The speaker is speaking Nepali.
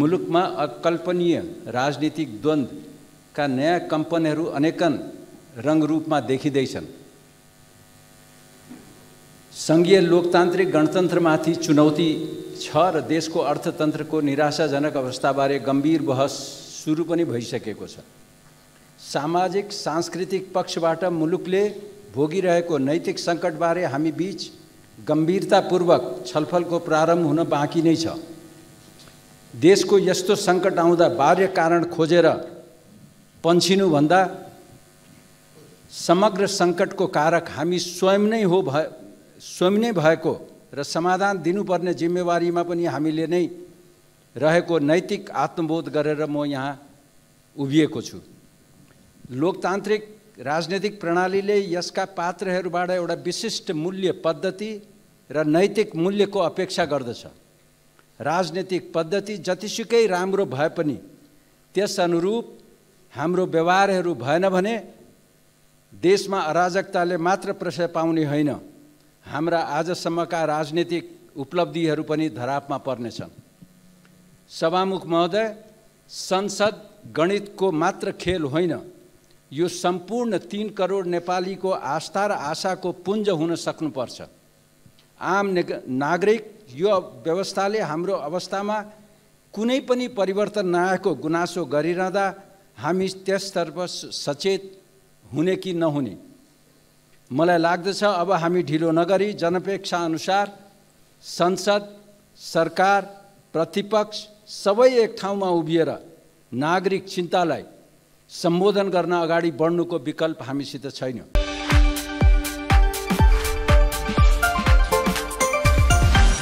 मुलुकमा अकल्पनीय राजनीतिक द्वन्दका नयाँ कम्पनहरू अनेकन रङ्गरूपमा देखिँदैछन् सङ्घीय लोकतान्त्रिक गणतन्त्रमाथि चुनौती छ र देशको अर्थतन्त्रको निराशाजनक अवस्थाबारे गम्भीर बहस सुरु पनि भइसकेको छ सामाजिक सांस्कृतिक पक्षबाट मुलुकले भोगिरहेको नैतिक सङ्कटबारे हामी बिच गम्भीरतापूर्वक छलफलको प्रारम्भ हुन बाँकी नै छ देशको यस्तो सङ्कट आउँदा बाह्य कारण खोजेर पन्छिनुभन्दा समग्र सङ्कटको कारक हामी स्वयं नै हो भ स्वयं नै भएको र समाधान दिनुपर्ने जिम्मेवारीमा पनि हामीले नै रहेको नैतिक आत्मबोध गरेर म यहाँ उभिएको छु लोकतान्त्रिक राजनैतिक प्रणालीले यसका पात्रहरूबाट एउटा विशिष्ट मूल्य पद्धति र नैतिक मूल्यको अपेक्षा गर्दछ राजनीतिक पद्धति जतिसुकै राम्रो भए पनि त्यसअनुरूप हाम्रो व्यवहारहरू भएन भने देशमा अराजकताले मात्र प्रशय पाउने होइन हाम्रा आजसम्मका राजनीतिक उपलब्धिहरू पनि धरापमा पर्नेछन् सभामुख महोदय संसद गणितको मात्र खेल होइन यो सम्पूर्ण तिन करोड नेपालीको आस्था र आशाको पुञ्ज हुन सक्नुपर्छ आम नागरिक यो व्यवस्थाले हाम्रो अवस्थामा कुनै पनि परिवर्तन नआएको गुनासो गरिरहँदा हामी त्यसतर्फ सचेत हुने कि नहुने मलाई लाग्दछ अब हामी ढिलो नगरी जनपेक्षा अनुसार संसद सरकार प्रतिपक्ष सबै एक ठाउँमा उभिएर नागरिक चिन्तालाई सम्बोधन गर्न अगाडि बढ्नुको विकल्प हामीसित छैनौँ